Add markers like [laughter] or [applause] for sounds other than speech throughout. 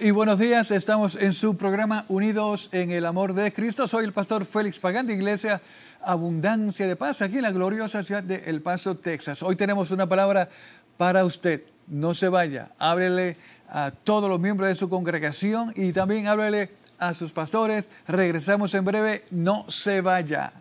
y buenos días. Estamos en su programa Unidos en el Amor de Cristo. Soy el pastor Félix Pagán de Iglesia Abundancia de Paz, aquí en la gloriosa ciudad de El Paso, Texas. Hoy tenemos una palabra para usted. No se vaya. Háblele a todos los miembros de su congregación y también háblele a sus pastores. Regresamos en breve. No se vaya.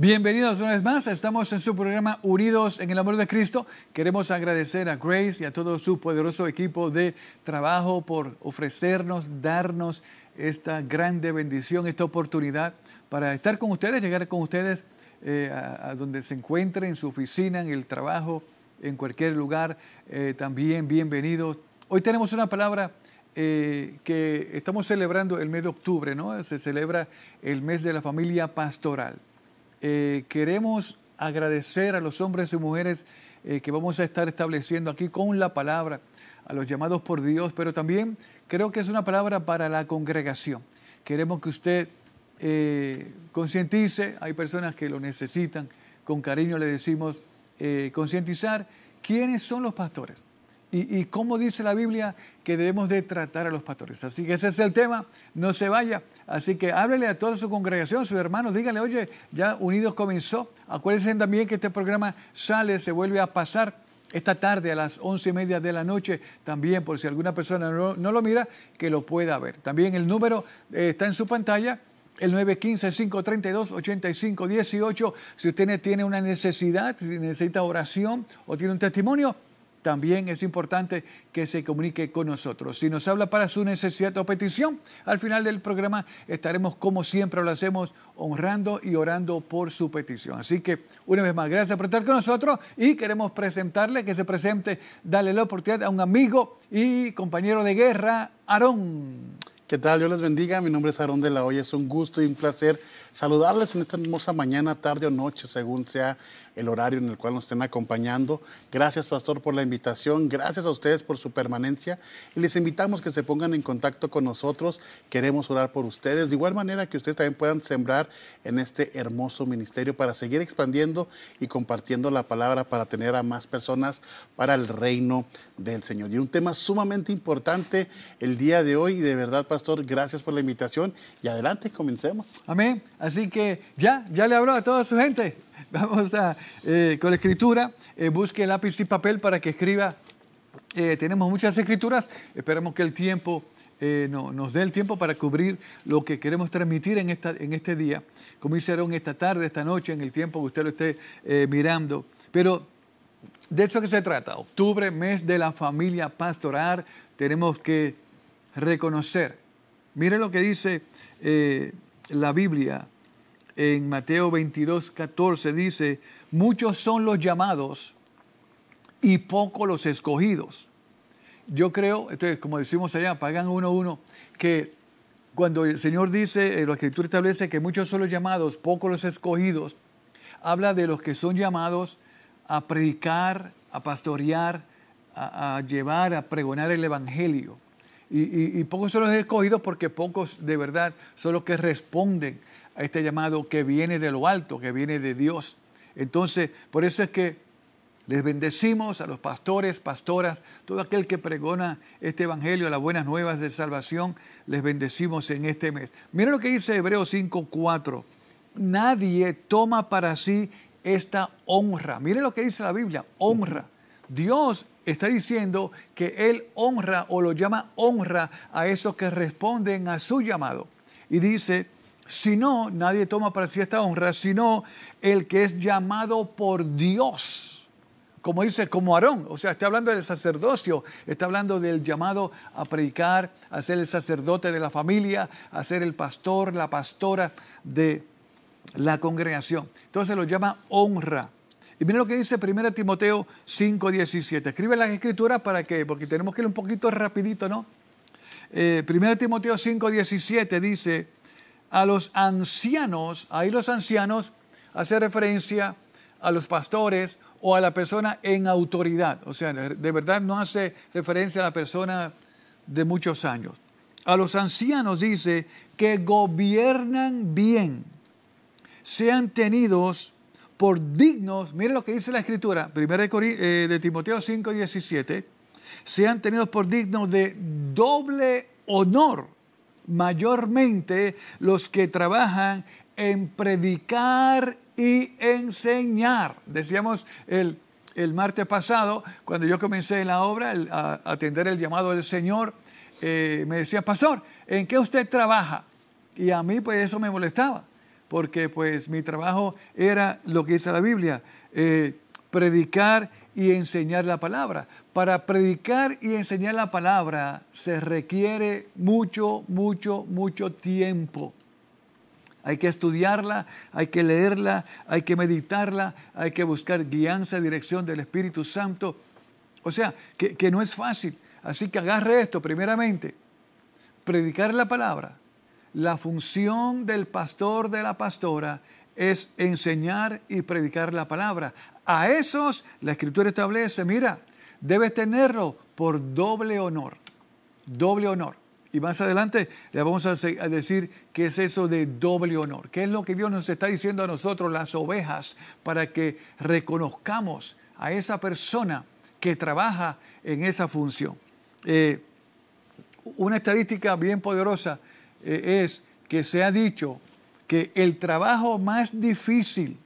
Bienvenidos una vez más, estamos en su programa Unidos en el Amor de Cristo. Queremos agradecer a Grace y a todo su poderoso equipo de trabajo por ofrecernos, darnos esta grande bendición, esta oportunidad para estar con ustedes, llegar con ustedes eh, a, donde se encuentren, en su oficina, en el trabajo, en cualquier lugar. Eh, también bienvenidos. Hoy tenemos una palabra eh, que estamos celebrando el mes de octubre, ¿no? Se celebra el mes de la familia pastoral. Eh, queremos agradecer a los hombres y mujeres eh, que vamos a estar estableciendo aquí con la palabra, a los llamados por Dios, pero también creo que es una palabra para la congregación. Queremos que usted eh, concientice, hay personas que lo necesitan, con cariño le decimos concientizar quiénes son los pastores y, cómo dice la Biblia que debemos de tratar a los pastores. Así que ese es el tema, no se vaya. Así que háblele a toda su congregación, sus hermanos, díganle, oye, ya Unidos comenzó. Acuérdense también que este programa sale, se vuelve a pasar esta tarde a las once y media de la noche, también por si alguna persona no, lo mira, que lo pueda ver. También el número eh, está en su pantalla, el 915-532-8518. Si usted tiene una necesidad, si necesita oración o tiene un testimonio, también es importante que se comunique con nosotros. Si nos habla para su necesidad o petición, al final del programa estaremos como siempre lo hacemos, honrando y orando por su petición. Así que una vez más, gracias por estar con nosotros y queremos presentarle, que se presente, dale la oportunidad a un amigo y compañero de guerra, Aarón. ¿Qué tal? Dios les bendiga. Mi nombre es Aarón de la Hoya. Es un gusto y un placer saludarles en esta hermosa mañana, tarde o noche, según sea el horario en el cual nos estén acompañando. Gracias, Pastor, por la invitación. Gracias a ustedes por su permanencia. Y les invitamos que se pongan en contacto con nosotros. Queremos orar por ustedes. De igual manera que ustedes también puedan sembrar en este hermoso ministerio para seguir expandiendo y compartiendo la palabra para tener a más personas para el reino del Señor. Y un tema sumamente importante el día de hoy. de verdad, Pastor pastor. Gracias por la invitación y adelante, comencemos. Amén. Así que ya, ya le habló a toda su gente. [laughs] Vamos a, eh, con la escritura, eh, busque lápiz y papel para que escriba. Eh, tenemos muchas escrituras, esperamos que el tiempo... nos dé el tiempo para cubrir lo que queremos transmitir en, esta, en este día, como hicieron esta tarde, esta noche, en el tiempo que usted lo esté mirando. Pero de eso que se trata, octubre, mes de la familia pastoral, tenemos que reconocer Mire lo que dice eh, la Biblia en Mateo 22, 14. Dice, muchos son los llamados y pocos los escogidos. Yo creo, entonces, como decimos allá, pagan uno a uno, que cuando el Señor dice, eh, la Escritura establece que muchos son los llamados, pocos los escogidos, habla de los que son llamados a predicar, a pastorear, a llevar, a pregonar el Evangelio. Y, pocos son los escogidos porque pocos de verdad son los que responden a este llamado que viene de lo alto, que viene de Dios. Entonces, por eso es que les bendecimos a los pastores, pastoras, todo aquel que pregona este evangelio, las buenas nuevas de salvación, les bendecimos en este mes. Mira lo que dice Hebreos 4, Nadie toma para sí esta honra. Mire lo que dice la Biblia, honra. Dios está diciendo que Él honra o lo llama honra a esos que responden a su llamado. Y dice, si no, nadie toma para sí esta honra, sino el que es llamado por Dios. Como dice, como Aarón, o sea, está hablando del sacerdocio, está hablando del llamado a predicar, a ser el sacerdote de la familia, a ser el pastor, la pastora de la congregación. Entonces lo llama honra. Y miren lo que dice 1 Timoteo 5, 17. Escribe las escrituras para que, porque tenemos que ir un poquito rapidito, ¿no? 1 eh, Timoteo 5, 17 dice, a los ancianos, ahí los ancianos hace referencia a los pastores o a la persona en autoridad. O sea, de verdad no hace referencia a la persona de muchos años. A los ancianos dice que gobiernan bien, sean tenidos por dignos, mire lo que dice la Escritura, 1 eh, de, Timoteo 5, 17, sean tenidos por dignos de doble honor, mayormente los que trabajan en predicar y enseñar. Decíamos el, martes pasado, cuando yo comencé la obra, a, atender el llamado del Señor, eh, me decía, pastor, ¿en qué usted trabaja? Y a mí pues eso me molestaba porque pues mi trabajo era lo que dice la Biblia, eh, predicar y enseñar la palabra. Para predicar y enseñar la palabra se requiere mucho, mucho, mucho tiempo. Hay que estudiarla, hay que leerla, hay que meditarla, hay que buscar guianza, dirección del Espíritu Santo. O sea, que no es fácil. Así que agarre esto primeramente. Predicar la palabra, la función del pastor de la pastora es enseñar y predicar la palabra. A esos la escritura establece, mira, debes tenerlo por doble honor, doble honor. Y más adelante le vamos a decir qué es eso de doble honor, qué es lo que Dios nos está diciendo a nosotros, las ovejas, para que reconozcamos a esa persona que trabaja en esa función. Eh, una estadística bien poderosa eh, es que se ha dicho que el trabajo más difícil,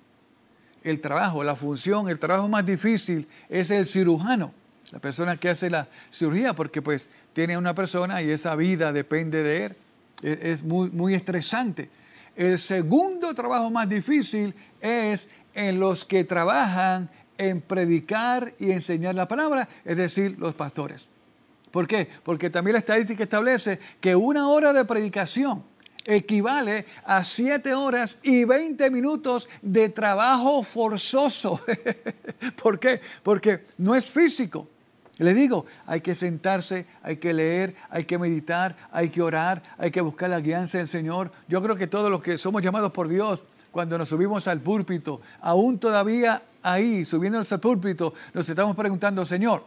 el trabajo, la función, el trabajo más difícil es el cirujano, la persona que hace la cirugía, porque pues tiene una persona y esa vida depende de él, e, es, muy estresante. El segundo trabajo más difícil es en los que trabajan en predicar y enseñar la palabra, es decir, los pastores. ¿Por qué? Porque también la estadística establece que una hora de predicación equivale a 7 horas y 20 minutos de trabajo forzoso. [laughs] ¿Por qué? Porque no es físico. Le digo, hay que sentarse, hay que leer, hay que meditar, hay que orar, hay que buscar la guianza del Señor. Yo creo que todos los que somos llamados por Dios, cuando nos subimos al púlpito, aún todavía ahí, subiendo al púlpito, nos estamos preguntando, Señor,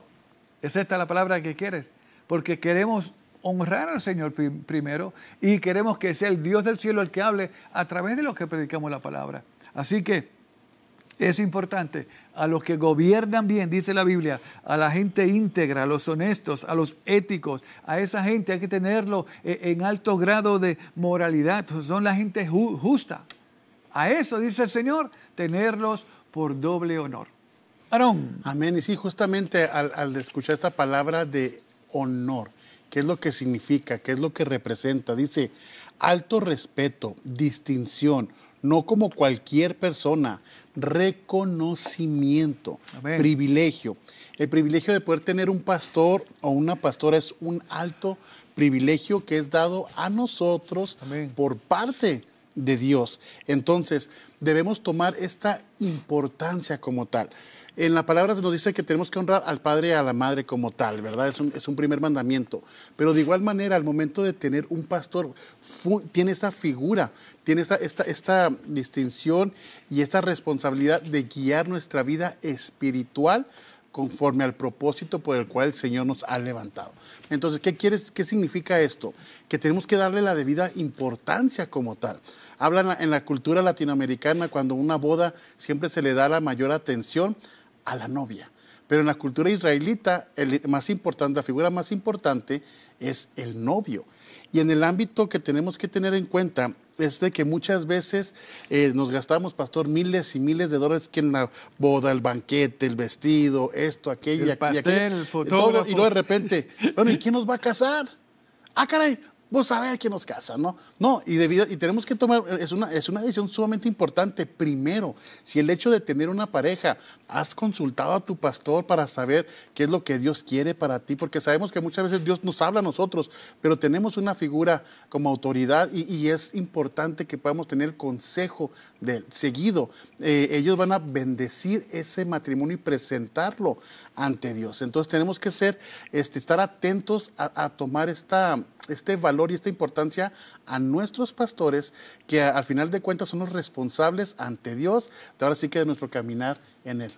¿Es esta la palabra que quieres? Porque queremos honrar al Señor primero y queremos que sea el Dios del cielo el que hable a través de los que predicamos la palabra. Así que es importante a los que gobiernan bien, dice la Biblia, a la gente íntegra, a los honestos, a los éticos, a esa gente hay que tenerlo e-, en alto grado de moralidad, son la gente justa. A eso, dice el Señor, tenerlos por doble honor. Amén. Y sí, justamente al, escuchar esta palabra de honor, ¿qué es lo que significa? ¿Qué es lo que representa? Dice, alto respeto, distinción, no como cualquier persona, reconocimiento, privilegio. El privilegio de poder tener un pastor o una pastora es un alto privilegio que es dado a nosotros por parte de Dios. Entonces, debemos tomar esta importancia como tal en la palabra se nos dice que tenemos que honrar al padre y a la madre como tal, ¿verdad? Es un, primer mandamiento. Pero de igual manera, al momento de tener un pastor, tiene esa figura, tiene esta, esta, distinción y esta responsabilidad de guiar nuestra vida espiritual conforme al propósito por el cual el Señor nos ha levantado. Entonces, ¿qué quieres? ¿Qué significa esto? Que tenemos que darle la debida importancia como tal. Hablan en la cultura latinoamericana cuando una boda siempre se le da la mayor atención a la novia. Pero en la cultura israelita, el más importante, la figura más importante es el novio. Y en el ámbito que tenemos que tener en cuenta es de que muchas veces eh, nos gastamos, pastor, miles y miles de dólares que en la boda, el banquete, el vestido, esto, aquello, el y, aquello, y luego de repente, bueno, ¿y quién nos va a casar? Ah, caray, vos sabés que nos casa, ¿no? No, y, debido, y tenemos que tomar, es una, es una decisión sumamente importante. Primero, si el hecho de tener una pareja, has consultado a tu pastor para saber qué es lo que Dios quiere para ti, porque sabemos que muchas veces Dios nos habla a nosotros, pero tenemos una figura como autoridad y, es importante que podamos tener consejo de Seguido, eh, ellos van a bendecir ese matrimonio y presentarlo ante Dios. Entonces tenemos que ser, este, estar atentos a, tomar esta, este valor y esta importancia a nuestros pastores, que al final de cuentas son los responsables ante Dios, de ahora sí que de nuestro caminar en Él.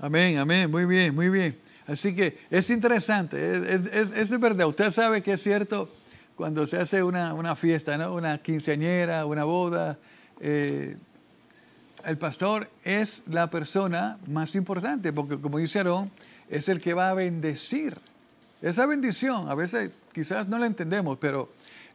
Amén, amén, muy bien, muy bien. Así que es interesante, es, es, de verdad, usted sabe que es cierto cuando se hace una, una fiesta, una quinceañera, una boda. Eh, el pastor es la persona más importante, porque como dice Aarón, es el que va a bendecir. Esa bendición, a veces quizás no la entendemos, pero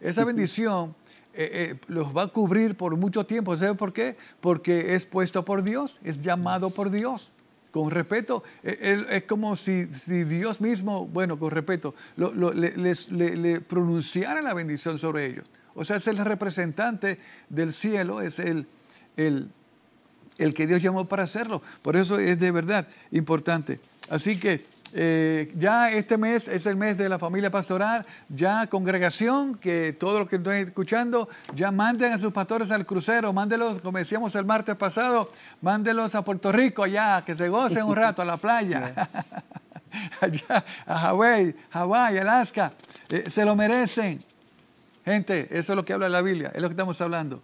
esa bendición eh, eh, los va a cubrir por mucho tiempo. ¿Sabe por qué? Porque es puesto por Dios, es llamado por Dios. Con respeto, e, es como si, Dios mismo, bueno, con respeto, le, pronunciara la bendición sobre ellos. O sea, es el representante del cielo, es el, el, el que Dios llamó para hacerlo. Por eso es de verdad importante. Así que eh, ya este mes es el mes de la familia pastoral, ya congregación, que todos los que están escuchando, ya manden a sus pastores al crucero, mándelos, como decíamos el martes pasado, mándelos a Puerto Rico allá que se gocen un rato a la playa, [laughs] [laughs] allá a Hawái, Hawái, Alaska, eh, se lo merecen. Gente, eso es lo que habla la Biblia, es lo que estamos hablando.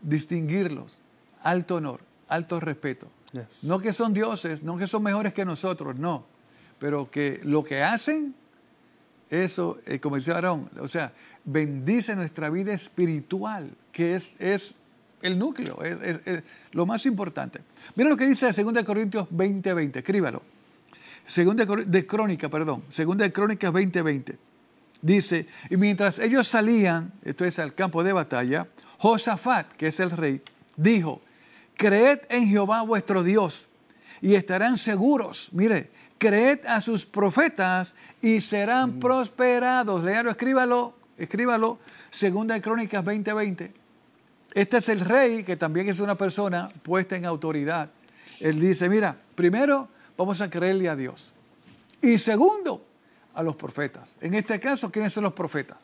Distinguirlos, alto honor, alto respeto. No que son dioses, no que son mejores que nosotros, no pero que lo que hacen, eso, eh, como decía Aarón, o sea, bendice nuestra vida espiritual, que es, es el núcleo, es, lo más importante. Mira lo que dice 2 Corintios 20:20, 20, escríbalo. Segunda de Crónica, perdón, Segunda de Crónicas 20:20. dice, y mientras ellos salían, esto es al campo de batalla, Josafat, que es el rey, dijo, creed en Jehová vuestro Dios y estarán seguros. Mire, creed a sus profetas y serán mm. prosperados. Léalo, escríbalo, escríbalo. Segunda de Crónicas 20:20. Este es el rey que también es una persona puesta en autoridad. Él dice, mira, primero vamos a creerle a Dios. Y segundo, a los profetas. En este caso, ¿quiénes son los profetas?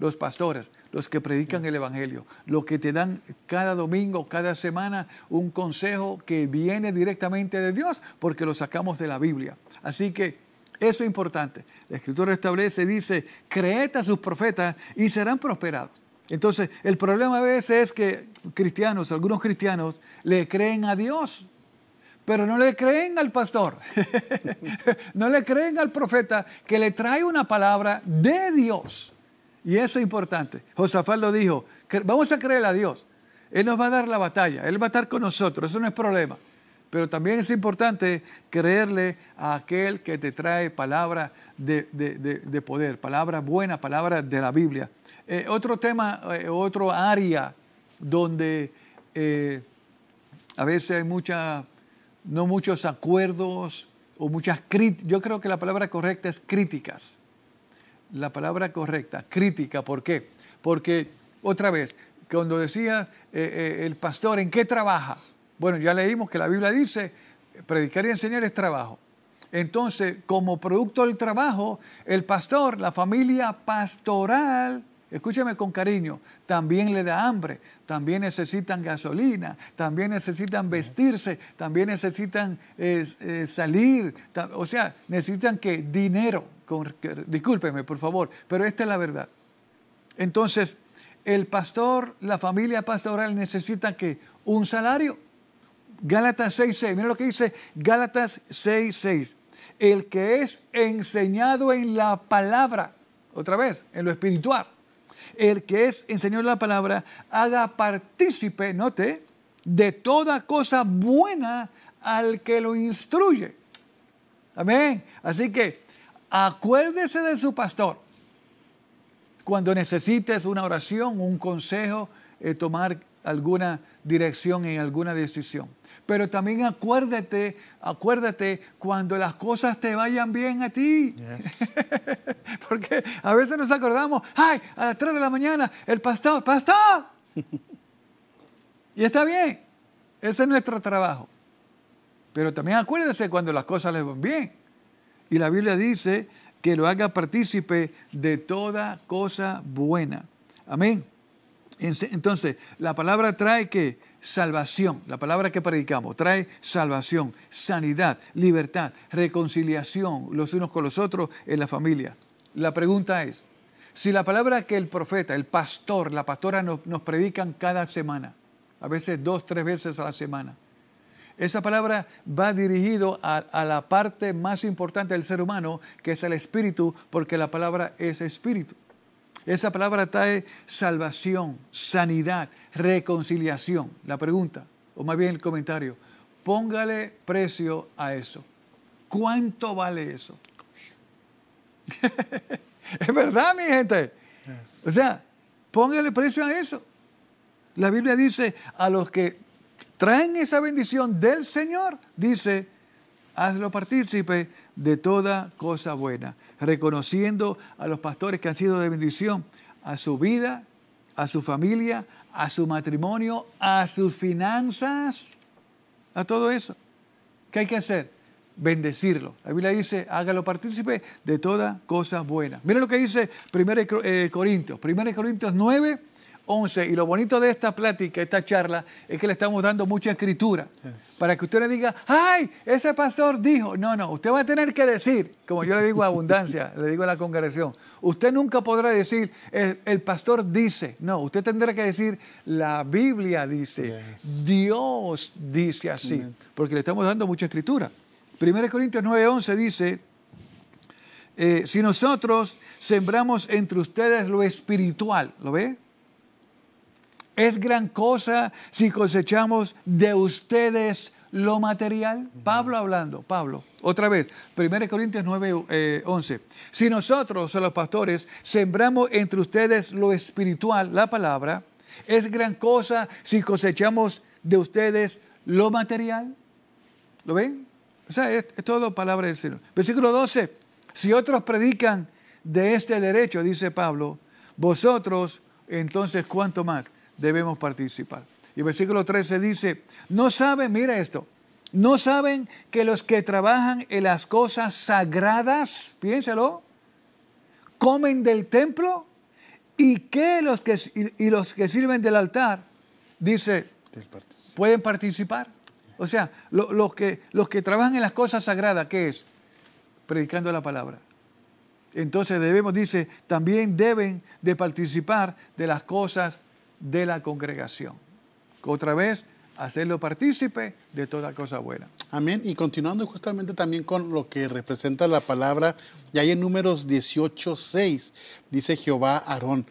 los pastores, los que predican el Evangelio, los que te dan cada domingo, cada semana un consejo que viene directamente de Dios porque lo sacamos de la Biblia. Así que eso es importante. La Escritura establece, dice, creed a sus profetas y serán prosperados. Entonces, el problema a veces es que cristianos, algunos cristianos, le creen a Dios, pero no le creen al pastor, [laughs] no le creen al profeta que le trae una palabra de Dios. Y eso es importante. Josafat lo dijo, vamos a creer a Dios. Él nos va a dar la batalla, Él va a estar con nosotros, eso no es problema. Pero también es importante creerle a aquel que te trae palabra de, poder, palabra buena, palabra de la Biblia. Eh, otro tema, eh, otro área donde eh, a veces hay no muchos acuerdos o muchas críticas, yo creo que la palabra correcta es críticas la palabra correcta, crítica. ¿Por qué? Porque, otra vez, cuando decía eh, eh, el pastor, ¿en qué trabaja? Bueno, ya leímos que la Biblia dice, predicar y enseñar es trabajo. Entonces, como producto del trabajo, el pastor, la familia pastoral, escúcheme con cariño, también le da hambre, también necesitan gasolina, también necesitan vestirse, también necesitan eh, salir, o sea, necesitan que dinero, discúlpeme por favor, pero esta es la verdad. Entonces, el pastor, la familia pastoral necesita que un salario. Gálatas 6.6, mira lo que dice Gálatas 6.6. El que es enseñado en la palabra, otra vez, en lo espiritual, el que es enseñor de la palabra, haga partícipe, note, de toda cosa buena al que lo instruye. Amén. Así que acuérdese de su pastor. Cuando necesites una oración, un consejo, eh, tomar alguna dirección, en alguna decisión. Pero también acuérdate, acuérdate cuando las cosas te vayan bien a ti. [laughs] Porque a veces nos acordamos, ay, a las 3 de la mañana, el pastor, pastor. y está bien, ese es nuestro trabajo. Pero también acuérdese cuando las cosas les van bien. Y la Biblia dice que lo haga partícipe de toda cosa buena. Amén. Entonces, la palabra trae que salvación, la palabra que predicamos, trae salvación, sanidad, libertad, reconciliación los unos con los otros en la familia. La pregunta es, si la palabra que el profeta, el pastor, la pastora nos, predican cada semana, a veces dos, tres veces a la semana, esa palabra va dirigido a, la parte más importante del ser humano, que es el espíritu, porque la palabra es espíritu. Esa palabra trae salvación, sanidad, reconciliación. La pregunta, o más bien el comentario, póngale precio a eso. ¿Cuánto vale eso? [laughs] es verdad, mi gente. O sea, póngale precio a eso. La Biblia dice, a los que traen esa bendición del Señor, dice, hazlo partícipe de toda cosa buena, reconociendo a los pastores que han sido de bendición a su vida, a su familia, a su matrimonio, a sus finanzas, a todo eso. ¿Qué hay que hacer? Bendecirlo. La Biblia dice, hágalo partícipe de toda cosa buena. Mira lo que dice 1 eh, Corintios, 1 Corintios 9, y lo bonito de esta plática, esta charla, es que le estamos dando mucha escritura. Para que usted le diga, ¡ay! Ese pastor dijo. No, no, usted va a tener que decir, como yo le digo a Abundancia, [laughs] le digo a la congregación, usted nunca podrá decir, el, pastor dice. No, usted tendrá que decir, la Biblia dice, Dios dice así. Porque le estamos dando mucha escritura. 1 Corintios 9:11 dice, eh, si nosotros sembramos entre ustedes lo espiritual, ¿lo ve? ¿Es gran cosa si cosechamos de ustedes lo material? Pablo hablando, Pablo, otra vez, 1 Corintios 9, 11. Eh, si nosotros, los pastores, sembramos entre ustedes lo espiritual, la palabra, ¿es gran cosa si cosechamos de ustedes lo material? ¿Lo ven? O sea, es todo palabra del Señor. Versículo 12. Si otros predican de este derecho, dice Pablo, vosotros, entonces, ¿cuánto más? debemos participar. Y el versículo 13 dice, no saben, mira esto, no saben que los que trabajan en las cosas sagradas, piénsalo, comen del templo y que los que, y, los que sirven del altar, dice, pueden participar. O sea, los, que, los que trabajan en las cosas sagradas, ¿qué es? Predicando la palabra. Entonces debemos, dice, también deben de participar de las cosas de la congregación. Otra vez, hacerlo partícipe de toda cosa buena. Amén. Y continuando justamente también con lo que representa la palabra, ya hay en números 18, 6, dice Jehová a Aarón,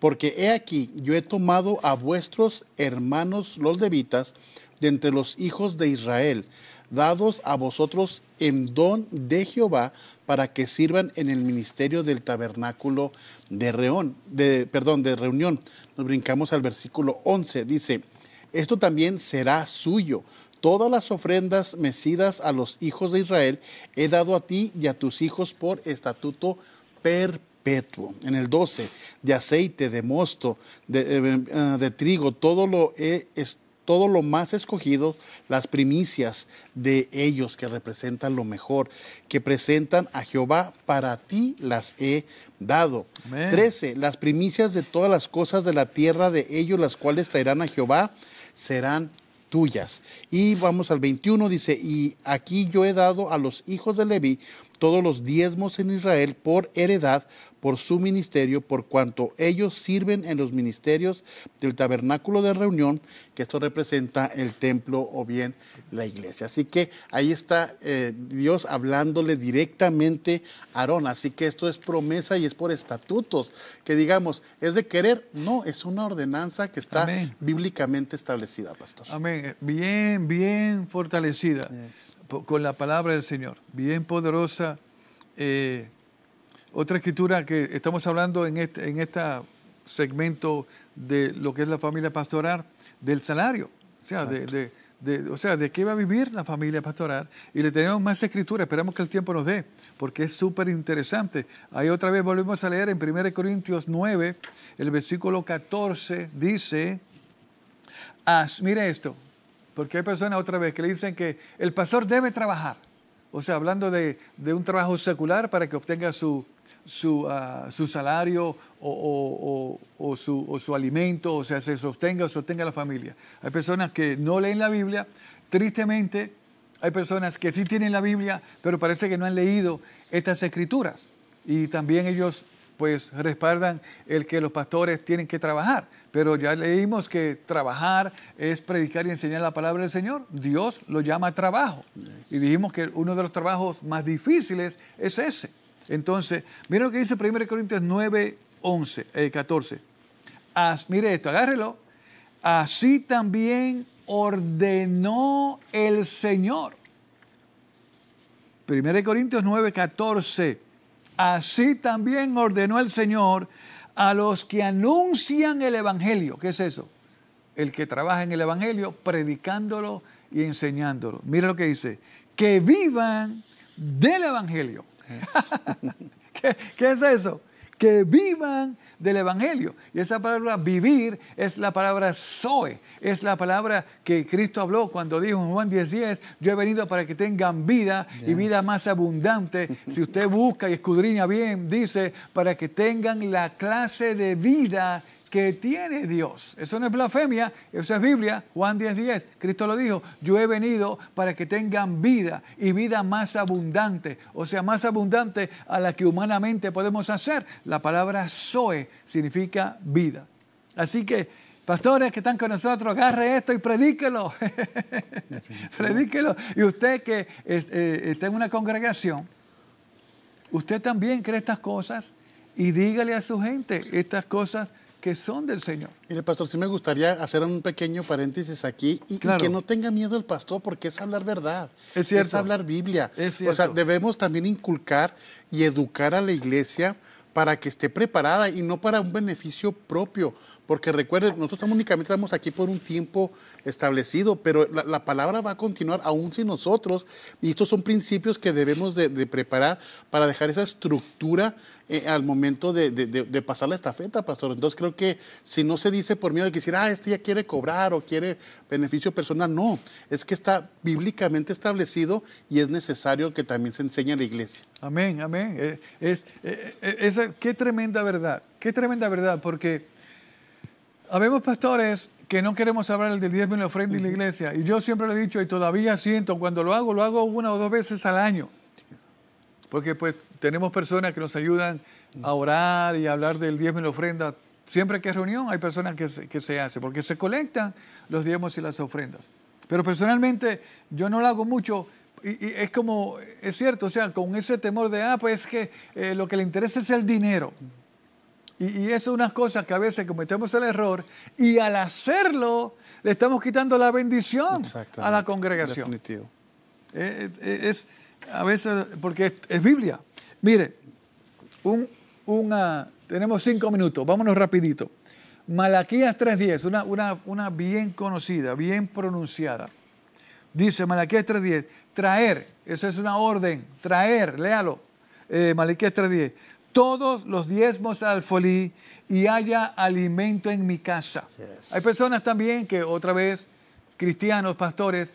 porque he aquí, yo he tomado a vuestros hermanos los levitas de entre los hijos de Israel, dados a vosotros en don de Jehová para que sirvan en el ministerio del tabernáculo de, reón, de, perdón, de reunión. Nos brincamos al versículo 11, dice, esto también será suyo. Todas las ofrendas mecidas a los hijos de Israel he dado a ti y a tus hijos por estatuto perpetuo. En el 12, de aceite, de mosto, de, eh, trigo, todo lo he, todo lo más escogido, las primicias de ellos que representan lo mejor, que presentan a Jehová, para ti las he dado. 13. Las primicias de todas las cosas de la tierra de ellos, las cuales traerán a Jehová, serán tuyas. Y vamos al 21, dice, y aquí yo he dado a los hijos de Leví todos los diezmos en Israel por heredad, por su ministerio, por cuanto ellos sirven en los ministerios del tabernáculo de reunión, que esto representa el templo o bien la iglesia. Así que ahí está eh, Dios hablándole directamente a Aarón. Así que esto es promesa y es por estatutos, que digamos, es de querer, no, es una ordenanza que está bíblicamente establecida, pastor. Amén, bien, bien fortalecida con la palabra del Señor. Bien poderosa. Eh, otra escritura que estamos hablando en este, en este segmento de lo que es la familia pastoral, del salario. O sea, de, o sea, de qué va a vivir la familia pastoral. Y le tenemos más escritura, esperamos que el tiempo nos dé, porque es súper interesante. Ahí otra vez volvemos a leer en 1 Corintios 9, el versículo 14 dice, mire esto, porque hay personas otra vez que le dicen que el pastor debe trabajar. O sea, hablando de, un trabajo secular para que obtenga su, su, ah, salario o, su, su alimento, o sea, se sostenga o sostenga la familia. Hay personas que no leen la Biblia. Tristemente, hay personas que sí tienen la Biblia, pero parece que no han leído estas escrituras. Y también ellos pues respaldan el que los pastores tienen que trabajar. Pero ya leímos que trabajar es predicar y enseñar la palabra del Señor. Dios lo llama trabajo. Y dijimos que uno de los trabajos más difíciles es ese. Entonces, miren lo que dice 1 Corintios 9, 11, 14. mire esto, agárrelo. Así también ordenó el Señor. 1 Corintios 9, 14. Así también ordenó el Señor a los que anuncian el Evangelio. ¿Qué es eso? El que trabaja en el Evangelio, predicándolo y enseñándolo. Mira lo que dice, que vivan del Evangelio. [laughs] ¿Qué, ¿Qué, es eso? Que vivan del Evangelio. Y esa palabra vivir es la palabra soy, es la palabra que Cristo habló cuando dijo en Juan 10:10, 10, yo he venido para que tengan vida y vida más abundante. Si usted busca y escudriña bien, dice, para que tengan la clase de vida que tiene Dios. Eso no es blasfemia, eso es Biblia, Juan 10:10. 10. Cristo lo dijo, yo he venido para que tengan vida y vida más abundante, o sea, más abundante a la que humanamente podemos hacer. La palabra Zoe significa vida. Así que Pastores que están con nosotros, agarre esto y predíquelo. [laughs] predíquelo. Y usted que eh, está en una congregación, usted también cree estas cosas y dígale a su gente, estas cosas que son del Señor. Mire, pastor, sí me gustaría hacer un pequeño paréntesis aquí y, que no tenga miedo el pastor porque es hablar verdad. Es Es hablar Biblia. Es cierto. O sea, debemos también inculcar y educar a la iglesia para que esté preparada y no para un beneficio propio. Porque recuerden, nosotros únicamente estamos aquí por un tiempo establecido, pero la, palabra va a continuar aún sin nosotros. Y estos son principios que debemos de, preparar para dejar esa estructura eh, al momento de, pasar la estafeta, pastor. Entonces creo que si no se dice por miedo de que decir, ah, este ya quiere cobrar o quiere beneficio personal, no, es que está bíblicamente establecido y es necesario que también se enseñe a la iglesia. Amén, amén. Eh, es, eh, esa qué tremenda verdad, qué tremenda verdad, porque habemos pastores que no queremos hablar del diezmo y la ofrenda en la iglesia, y yo siempre lo he dicho y todavía siento, cuando lo hago, lo hago una o dos veces al año, porque pues tenemos personas que nos ayudan a orar y a hablar del diezmo y ofrenda. Siempre que hay reunión hay personas que se, hacen, hace, porque se colectan los diezmos y las ofrendas. Pero personalmente yo no lo hago mucho y, es como, es cierto, o sea, con ese temor de, ah, pues es que eh, lo que le interesa es el dinero. Y, eso es una cosa que a veces cometemos el error y al hacerlo le estamos quitando la bendición a la congregación. Definitivo. Eh, eh, es, a veces, porque es, Biblia. Mire, una, tenemos cinco minutos, vámonos rapidito. Malaquías 3.10, una, una, una bien conocida, bien pronunciada. Dice Malaquías 3.10, traer, eso es una orden, traer, léalo, eh, Malaquías 3.10, todos los diezmos al folí y haya alimento en mi casa. Hay personas también que otra vez, cristianos, pastores,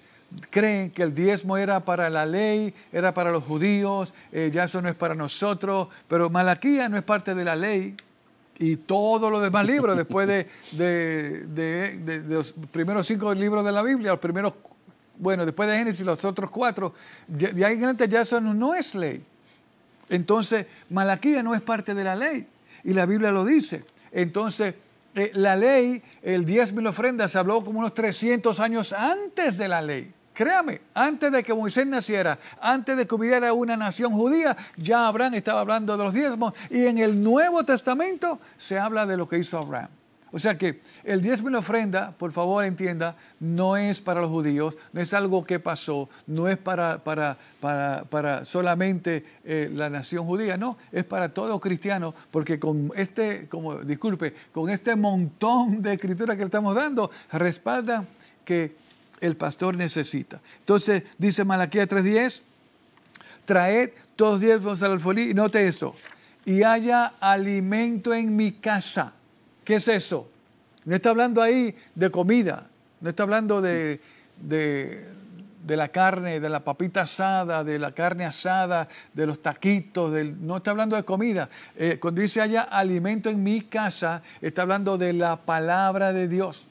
creen que el diezmo era para la ley, era para los judíos, eh, ya eso no es para nosotros, pero Malaquía no es parte de la ley. Y todos los demás libros, después de, de, de los primeros cinco libros de la Biblia, los primeros bueno, después de Génesis, los otros cuatro, de, ahí en adelante ya eso no, es ley. Entonces, Malaquía no es parte de la ley. Y la Biblia lo dice. Entonces, eh, la ley, el mil ofrendas, se habló como unos 300 años antes de la ley. Créame, antes de que Moisés naciera, antes de que hubiera una nación judía, ya Abraham estaba hablando de los diezmos. Y en el Nuevo Testamento se habla de lo que hizo Abraham. O sea que el diezmo y la ofrenda, por favor entienda, no es para los judíos, no es algo que pasó, no es para, para, solamente eh, la nación judía, no, es para todo cristiano, porque con este, como, disculpe, con este montón de escritura que le estamos dando, respalda que el pastor necesita. Entonces, dice Malaquía 3.10, traed todos diezmos al alfolí, y note esto, y haya alimento en mi casa ¿Qué es eso? No está hablando ahí de comida, no está hablando de, de, la carne, de la papita asada, de la carne asada, de los taquitos, no está hablando de comida. Eh, cuando dice allá, alimento en mi casa, está hablando de la palabra de Dios.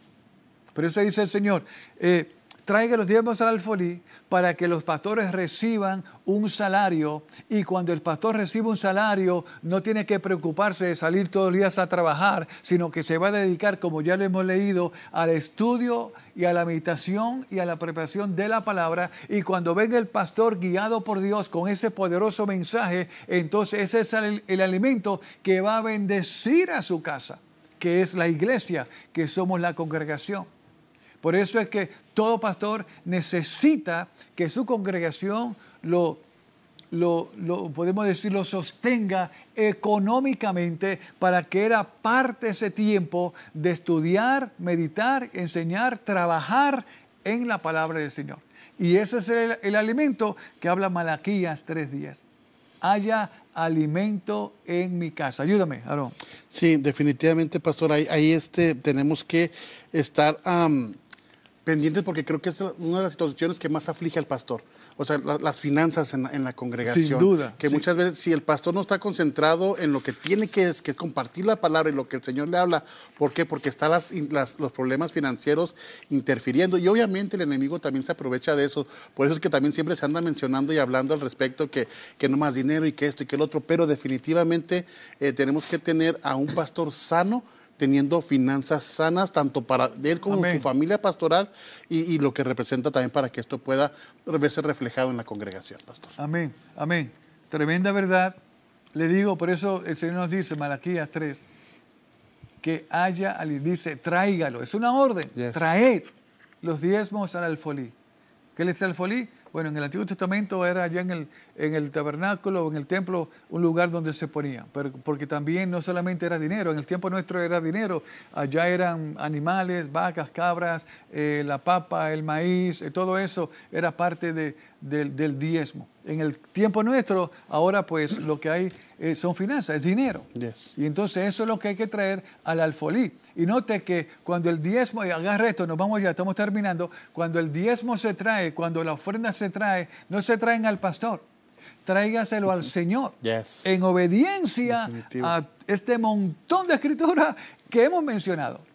Por eso dice el Señor. Eh, traiga los diezmos al alfolí para que los pastores reciban un salario y cuando el pastor recibe un salario no tiene que preocuparse de salir todos los días a trabajar, sino que se va a dedicar, como ya lo hemos leído, al estudio y a la meditación y a la preparación de la palabra y cuando venga el pastor guiado por Dios con ese poderoso mensaje, entonces ese es el alimento que va a bendecir a su casa, que es la iglesia, que somos la congregación. Por eso es que todo pastor necesita que su congregación lo, lo, podemos decir, lo sostenga económicamente para que era parte ese tiempo de estudiar, meditar, enseñar, trabajar en la palabra del Señor. Y ese es el, alimento que habla Malaquías tres días. Haya alimento en mi casa. Ayúdame, Aarón. Sí, definitivamente, pastor. Ahí, este, tenemos que estar pendientes porque creo que es una de las situaciones que más aflige al pastor, o sea, las finanzas en, la congregación. Sin duda. Que muchas veces si el pastor no está concentrado en lo que tiene que es, que compartir la palabra y lo que el Señor le habla, ¿por qué? Porque están los problemas financieros interfiriendo y obviamente el enemigo también se aprovecha de eso, por eso es que también siempre se anda mencionando y hablando al respecto que, que no más dinero y que esto y que el otro, pero definitivamente eh, tenemos que tener a un pastor sano teniendo finanzas sanas, tanto para él como su familia pastoral, y, lo que representa también para que esto pueda verse reflejado en la congregación, pastor. Amén. Amén. Tremenda verdad. Le digo, por eso el Señor nos dice, Malaquías 3, que haya, dice, tráigalo. Es una orden, traed los diezmos al alfolí. ¿Qué dice el alfolí? Bueno, en el Antiguo Testamento era allá en el, en el tabernáculo o en el templo un lugar donde se ponía, pero, porque también no solamente era dinero, en el tiempo nuestro era dinero, allá eran animales, vacas, cabras, eh, la papa, el maíz, eh, todo eso era parte de, del, diezmo. En el tiempo nuestro, ahora pues lo que hay eh, son finanzas, es dinero. Y entonces eso es lo que hay que traer al alfolí. Y note que cuando el diezmo, y agarra esto, nos vamos ya, estamos terminando, cuando el diezmo se trae, cuando la ofrenda se trae, no se traen al pastor, tráigaselo al Señor. En obediencia a este montón de escrituras que hemos mencionado.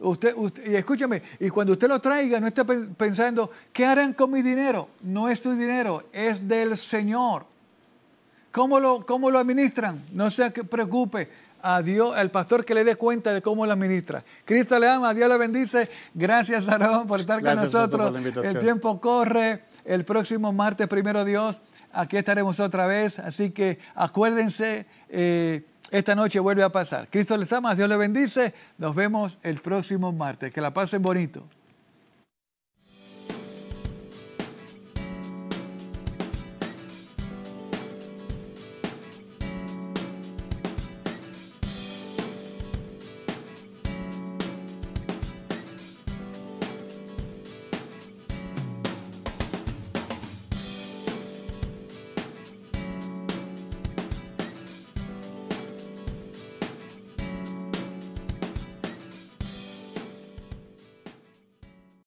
Usted, y escúchame, y cuando usted lo traiga, no esté pensando, ¿qué harán con mi dinero? No es tu dinero, es del Señor. ¿Cómo lo, lo administran? No se preocupe. A Dios, al pastor que le dé cuenta de cómo lo administra. Cristo le ama, Dios le bendice. Gracias, Aarón, por estar con nosotros. el tiempo corre. El próximo martes, primero Dios, aquí estaremos otra vez. Así que acuérdense. Eh, esta noche vuelve a pasar. Cristo les ama, Dios les bendice. Nos vemos el próximo martes. Que la pasen bonito.